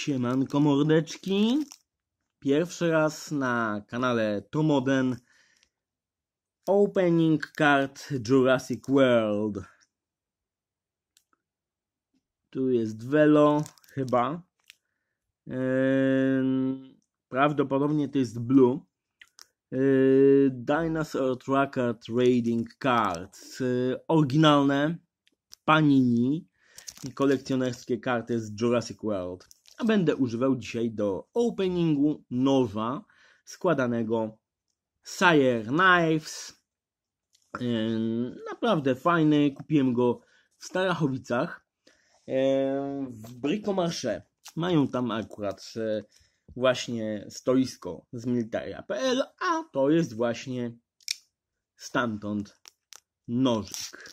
Siemanko mordeczki. Pierwszy raz na kanale Tomoden Opening Card Jurassic World. Tu jest Velo, chyba. prawdopodobnie to jest Blue. E, Dinosaur Tracker Trading Cards. E, oryginalne Panini kolekcjonerskie karty z Jurassic World a będę używał dzisiaj do openingu noża składanego Sire Knives. E, naprawdę fajny, kupiłem go w Starachowicach e, w Bricomarché. Mają tam akurat e, właśnie stoisko z militaria.pl, a to jest właśnie stamtąd nożyk.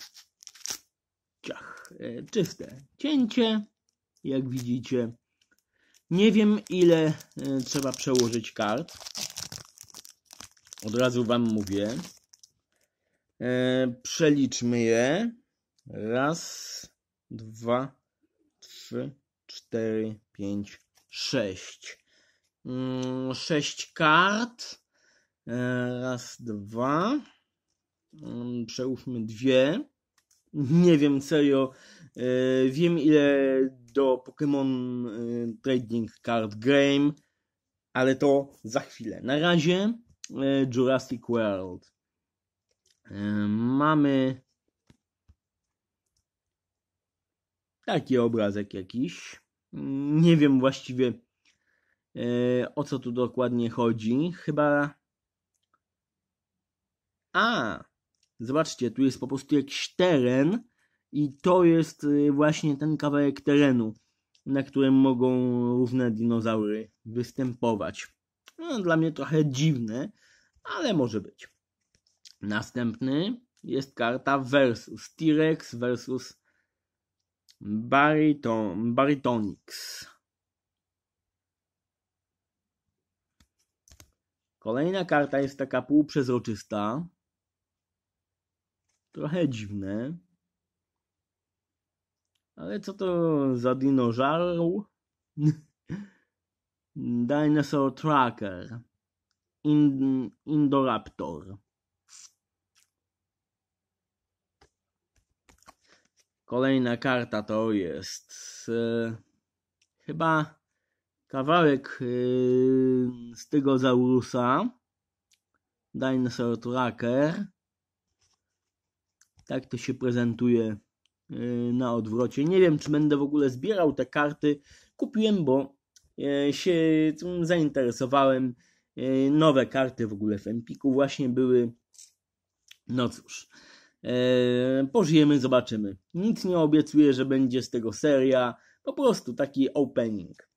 Ciach, czyste cięcie, jak widzicie. Nie wiem ile e, trzeba przełożyć kart. Od razu Wam mówię. E, przeliczmy je. Raz, dwa, trzy, cztery, pięć, sześć. Mm, sześć kart. E, raz, dwa. Mm, przełóżmy dwie. Nie wiem serio, E, wiem ile do Pokémon e, Trading Card Game, ale to za chwilę. Na razie e, Jurassic World. Mamy taki obrazek jakiś. Nie wiem właściwie o co tu dokładnie chodzi. Chyba. A! Zobaczcie, tu jest po prostu jakiś teren i to jest y, właśnie ten kawałek terenu, na którym mogą różne dinozaury występować. No, dla mnie trochę dziwne, ale może być. Następny jest karta versus T-Rex versus bariton baritonix Kolejna karta jest taka półprzezroczysta. Trochę dziwne. Ale co to za dinożarł? Dinosaur Tracker. Ind Indoraptor. Kolejna karta to jest e, chyba kawałek e, z tego załusa, Dinosaur Tracker. Tak to się prezentuje Y, na odwrocie. Nie wiem, czy będę w ogóle zbierał te karty. Kupiłem, bo e, się mm, zainteresowałem. E, nowe karty w ogóle w Empiku właśnie były. No cóż, e, pożyjemy, zobaczymy. Nic nie obiecuję, że będzie z tego seria. Po prostu taki opening.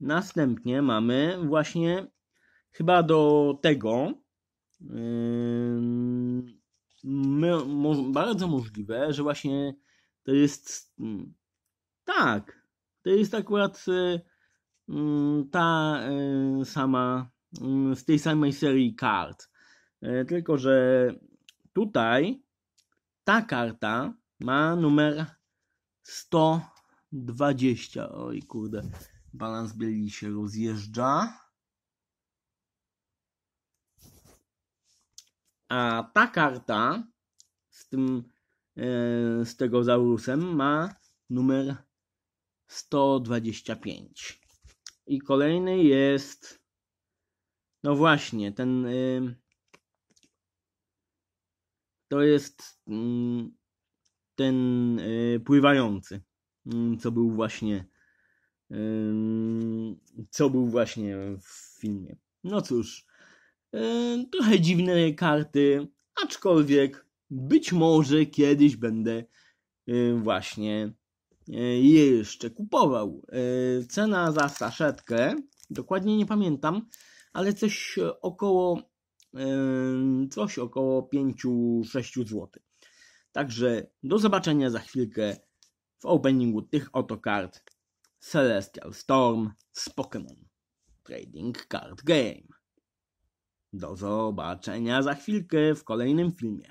Następnie mamy właśnie chyba do tego bardzo możliwe, że właśnie to jest mm, tak, to jest akurat e, mm, ta e, sama, mm, z tej samej serii kart. E, tylko, że tutaj ta karta ma numer 120. Oj kurde, balans bieli się rozjeżdża. A ta karta z tym E, z tego Tegozaurusem ma numer 125. I kolejny jest. No właśnie, ten. E, to jest mm, ten e, pływający, mm, co był właśnie. Co był właśnie w filmie. No cóż, trochę dziwne karty, aczkolwiek być może kiedyś będę y, właśnie je y, jeszcze kupował. Y, cena za saszetkę, dokładnie nie pamiętam, ale coś około coś około 5-6 zł. Także do zobaczenia za chwilkę w openingu tych oto kart Celestial Storm z Pokémon Trading Card Game. Do zobaczenia za chwilkę w kolejnym filmie.